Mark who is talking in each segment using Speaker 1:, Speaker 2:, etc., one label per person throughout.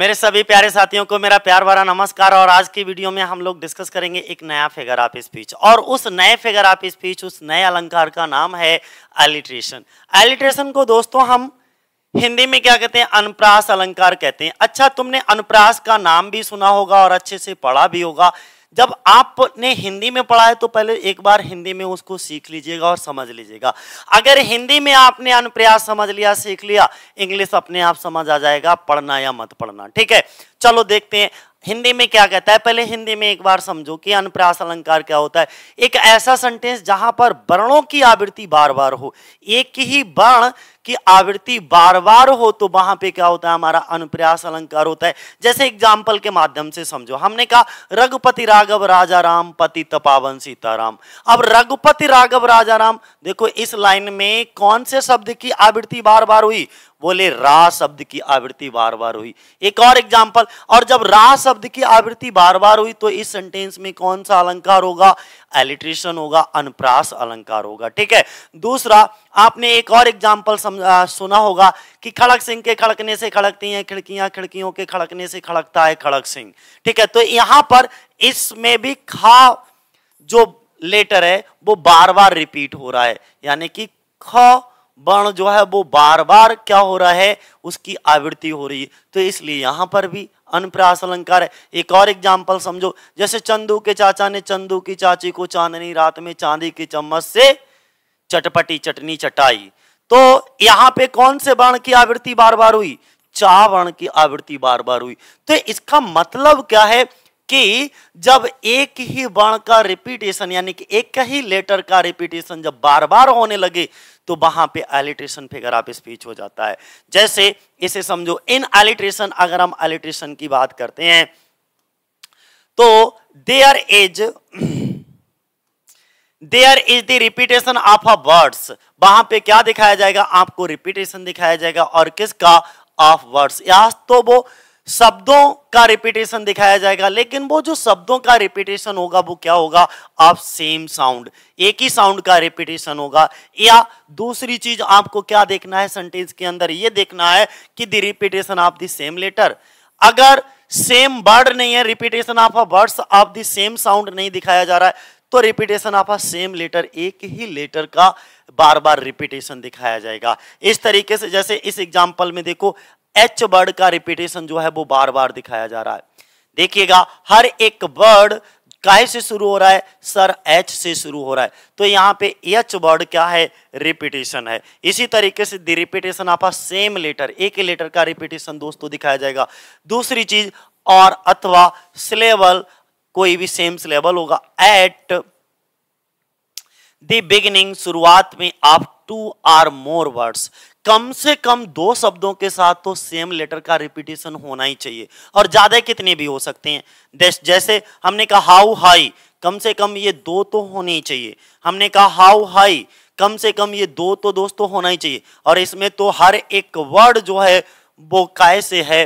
Speaker 1: मेरे सभी प्यारे साथियों को मेरा प्यार भरा नमस्कार और आज की वीडियो में हम लोग डिस्कस करेंगे एक नया फिगर ऑफ स्पीच और उस नए फिगर ऑफ स्पीच उस नए अलंकार का नाम है एलिट्रेशन एलिट्रेशन को दोस्तों हम हिंदी में क्या कहते हैं अनप्रास अलंकार कहते हैं अच्छा तुमने अनप्रास का नाम भी सुना होगा और अच्छे से पढ़ा भी होगा जब आपने हिंदी में पढ़ा है तो पहले एक बार हिंदी में उसको सीख लीजिएगा और समझ लीजिएगा अगर हिंदी में आपने अनुप्रयास समझ लिया सीख लिया इंग्लिश अपने आप समझ आ जाएगा पढ़ना या मत पढ़ना ठीक है चलो देखते हैं हिंदी में क्या कहता है पहले हिंदी में एक बार समझो कि अनुप्रास अलंकार क्या होता है एक ऐसा सेंटेंस जहां पर वर्णों की आवृत्ति बार बार हो एक ही वर्ण की आवृत्ति बार बार हो तो वहां पे क्या होता है हमारा अनुप्रयास अलंकार होता है जैसे एग्जाम्पल के माध्यम से समझो हमने कहा रघुपति राघव राजा राम पति तपावन सीताराम अब रघुपति राघव राजा राम देखो इस लाइन में कौन से शब्द की आवृत्ति बार बार हुई बोले रा शब्द की आवृत्ति बार बार हुई एक और एग्जाम्पल और जब रा शब्द की आवृत्ति बार बार हुई तो इस सेंटेंस में कौन सा अलंकार होगा एलिट्रेशन होगा अनप्रास अलंकार होगा ठीक है दूसरा आपने एक और एग्जाम्पल सुना होगा कि खड़क सिंह के खड़कने से खड़कती हैं खिड़कियां खिड़कियों के खड़कने से खड़कता है खड़क सिंह ठीक है तो यहां पर इसमें भी खा जो लेटर है वो बार बार रिपीट हो रहा है यानी कि ख वर्ण जो है वो बार बार क्या हो रहा है उसकी आवृत्ति हो रही है तो इसलिए यहां पर भी अनुप्रास अलंकार है एक और एग्जाम्पल समझो जैसे चंदू के चाचा ने चंदू की चाची को चांदनी रात में चांदी के चम्मच से चटपटी चटनी चटाई तो यहां पे कौन से वर्ण की आवृत्ति बार बार हुई चा वर्ण की आवृत्ति बार बार हुई तो इसका मतलब क्या है कि जब एक ही वर्ण का रिपीटेशन यानी कि एक ही लेटर का रिपीटेशन जब बार बार होने लगे तो वहां पे एलिट्रेशन फिगर आप स्पीच हो जाता है जैसे इसे समझो इन एलिट्रेशन अगर हम एलिट्रेशन की बात करते हैं तो there is there is the repetition of a words वहां पे क्या दिखाया जाएगा आपको रिपीटेशन दिखाया जाएगा और किसका ऑफ वर्ड्स या तो वो शब्दों का रिपीटेशन दिखाया जाएगा लेकिन वो जो शब्दों का रिपीटेशन होगा वो क्या होगा आप सेम साउंड एक ही साउंड का रिपीटेशन होगा या दूसरी चीज आपको क्या देखना है सेंटेंस के अंदर ये देखना है कि the repetition of the same letter अगर सेम वर्ड नहीं है repetition of a words of the same sound नहीं दिखाया जा रहा है तो repetition of a same letter एक ही लेटर का बार बार रिपीटेशन दिखाया जाएगा इस तरीके से जैसे इस एग्जाम्पल में देखो एच वर्ड का रिपीटेशन जो है वो बार बार दिखाया जा रहा है देखिएगा हर एक वर्ड काहे से शुरू हो रहा है सर एच से शुरू हो रहा है तो यहाँ पे एच वर्ड क्या है रिपीटेशन है इसी तरीके से द रिपीटेशन आपका सेम लेटर एक ही लेटर का रिपीटेशन दोस्तों दिखाया जाएगा दूसरी चीज और अथवा सिलेबल कोई भी सेम सिलेबल होगा एट द बिगिनिंग शुरुआत में आप टू आर मोर वर्ड्स कम से कम दो शब्दों के साथ तो सेम लेटर का रिपीटेशन होना ही चाहिए और ज़्यादा कितने भी हो सकते हैं जैसे हमने कहा हाउ हाई कम से कम ये दो तो होने ही चाहिए हमने कहा हाउ हाई कम से कम ये दो तो दोस्तों तो होना ही चाहिए और इसमें तो हर एक वर्ड जो है वो काय से है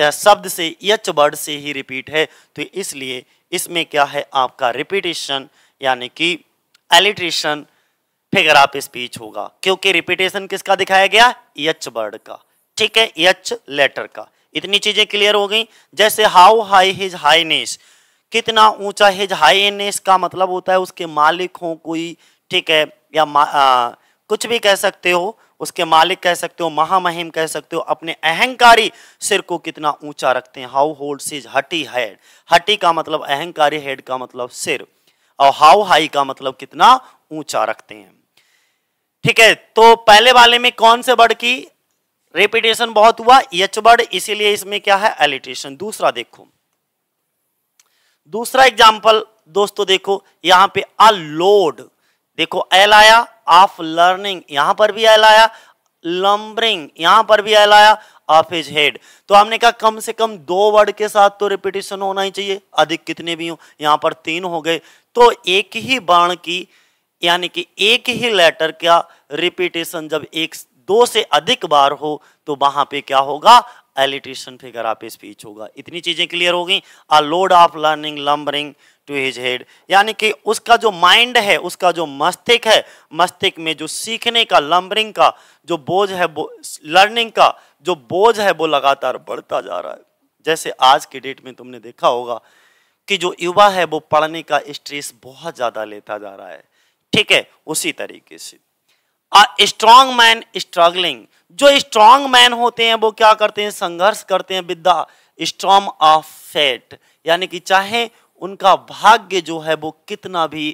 Speaker 1: या शब्द से यच वर्ड से ही रिपीट है तो इसलिए इसमें क्या है आपका रिपीटेशन यानी कि एलिट्रेशन फिगर ऑफ स्पीच होगा क्योंकि रिपीटेशन किसका दिखाया गया यच वर्ड का ठीक है यच लेटर का इतनी चीजें क्लियर हो गई जैसे हाउ हाई हिज हाईनेस कितना ऊंचा हिज हाईनेस का मतलब होता है उसके मालिक हो कोई ठीक है या आ, कुछ भी कह सकते हो उसके मालिक कह सकते हो महामहिम कह सकते हो अपने अहंकारी सिर को कितना ऊंचा रखते हैं how hold is haughty head haughty का मतलब अहंकारी हेड का मतलब सिर और हाउ हाई का मतलब कितना ऊंचा रखते हैं ठीक है तो पहले वाले में कौन से वर्ड की रेपिटेशन बहुत हुआ यच वर्ड इसीलिए इसमें क्या है एलिटेशन दूसरा देखो दूसरा एग्जाम्पल दोस्तों देखो यहां पे अ लोड देखो एल आया ऑफ लर्निंग यहां पर भी एल आया लंबरिंग यहां पर भी एल आया ऑफ इज हेड तो हमने कहा कम से कम दो वर्ड के साथ तो रिपीटेशन होना ही चाहिए अधिक कितने भी हो यहां पर तीन हो गए तो एक ही वर्ण की यानी कि एक ही लेटर का रिपीटेशन जब एक दो से अधिक बार हो तो वहां पे क्या होगा एलिटेशन फिगर आप स्पीच होगा इतनी चीजें क्लियर हो गई a load of learning lumbering to his head यानी कि उसका जो माइंड है उसका जो मस्तिष्क है मस्तिष्क में जो सीखने का लंबरिंग का जो बोझ है लर्निंग का जो बोझ है वो लगातार बढ़ता जा रहा है जैसे आज के डेट में तुमने देखा होगा कि जो युवा है वो पढ़ने का स्ट्रेस बहुत ज़्यादा लेता जा रहा है ठीक है उसी तरीके से स्ट्रांग मैन स्ट्रगलिंग जो स्ट्रांग मैन होते हैं वो क्या करते हैं संघर्ष करते हैं with the storm of fate यानी कि चाहे उनका भाग्य जो है वो कितना भी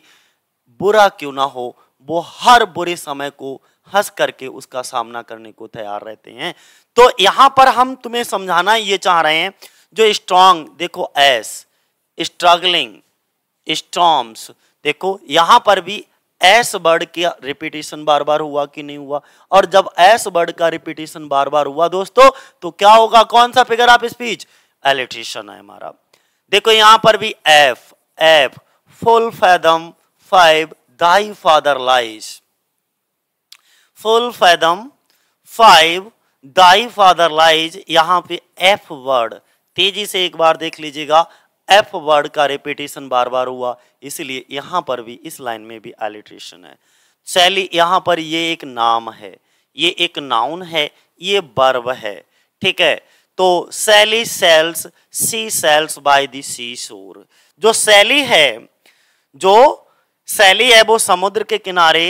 Speaker 1: बुरा क्यों ना हो वो हर बुरे समय को हंस करके उसका सामना करने को तैयार रहते हैं तो यहां पर हम तुम्हें समझाना ये चाह रहे हैं जो स्ट्रांग देखो एस स्ट्रगलिंग स्टॉम्स देखो यहां पर भी एस वर्ड की रिपीटेशन बार बार हुआ कि नहीं हुआ और जब एस वर्ड का रिपीटेशन बार बार हुआ दोस्तों तो क्या होगा कौन सा फिगर आप स्पीच एलिट्रेशन है हमारा देखो यहां पर भी F F full fathom five thy father lies full fathom five thy father lies यहां पे एफ वर्ड तेजी से एक बार देख लीजिएगा एफ वर्ड का रिपीटेशन बार बार हुआ इसलिए यहां पर भी इस लाइन में भी एलिट्रेशन है शैली यहां पर ये एक नाम है ये एक नाउन है ये बर्व है ठीक है तो Sally sells sea shells by the sea shore जो सैली है जो सैली है वो समुद्र के किनारे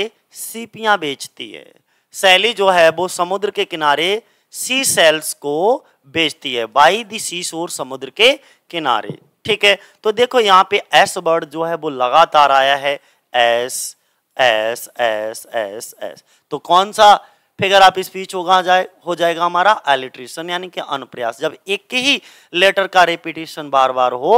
Speaker 1: सीपियां बेचती है सैली जो है वो समुद्र के किनारे सी सेल्स को बेचती है बाई दी सी शोर समुद्र के किनारे ठीक है तो देखो यहाँ पे एस वर्ड जो है वो लगातार आया है S S S S S तो कौन सा फिगर आप स्पीच होगा जाए हो जाएगा हमारा एलिट्रेशन यानी कि अनुप्रयास जब एक ही लेटर का रिपीटेशन बार बार हो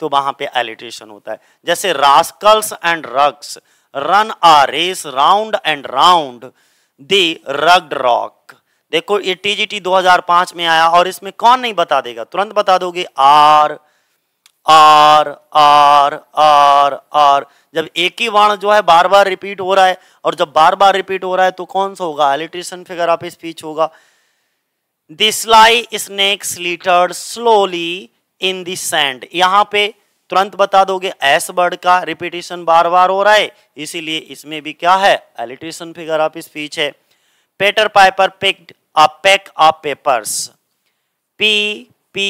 Speaker 1: तो वहां पे एलिट्रेशन होता है जैसे rascals and rugs run a race round and round the rugged rock देखो ये टीजीटी 2005 में आया और इसमें कौन नहीं बता देगा तुरंत बता दोगे R R R R R जब एक ही वर्ण जो है बार बार रिपीट हो रहा है और जब बार बार रिपीट हो रहा है तो कौन सा होगा एलिट्रेशन फिगर आप स्पीच होगा lie snake slither slowly in then sand यहाँ पे तुरंत बता दोगे एस वर्ड का रिपीटेशन बार बार हो रहा है इसीलिए इसमें भी क्या है एलिट्रेशन फिगर ऑफ स्पीच है Peter Piper picked a pack of peppers P P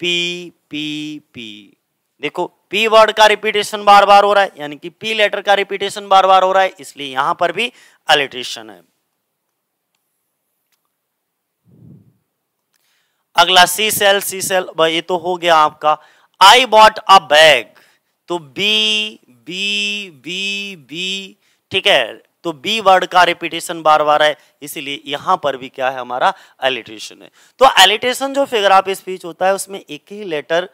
Speaker 1: P P P देखो पी वर्ड का रिपीटेशन बार बार हो रहा है यानी कि पी लेटर का रिपीटेशन बार बार हो रहा है इसलिए यहां पर भी अलिट्रेशन है अगला सी सेल सी सेल ये तो हो गया आपका आई बॉट अ बैग तो बी बी बी बी ठीक है तो बी वर्ड का रिपीटेशन बार बार है इसीलिए यहां पर भी क्या है हमारा एलिटेशन है तो एलिटेशन जो फिगर ऑफ स्पीच होता है उसमें एक ही लेटर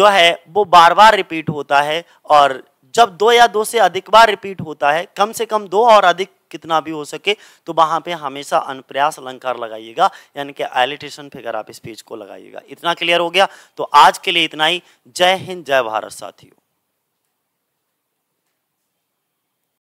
Speaker 1: जो है वो बार बार रिपीट होता है और जब दो या दो से अधिक बार रिपीट होता है कम से कम दो और अधिक कितना भी हो सके तो वहां पे हमेशा अनुप्रयास अलंकार लगाइएगा यानी कि एलिटेशन फिगर आप स्पीच को लगाइएगा इतना क्लियर हो गया तो आज के लिए इतना ही जय हिंद जय भारत साथियों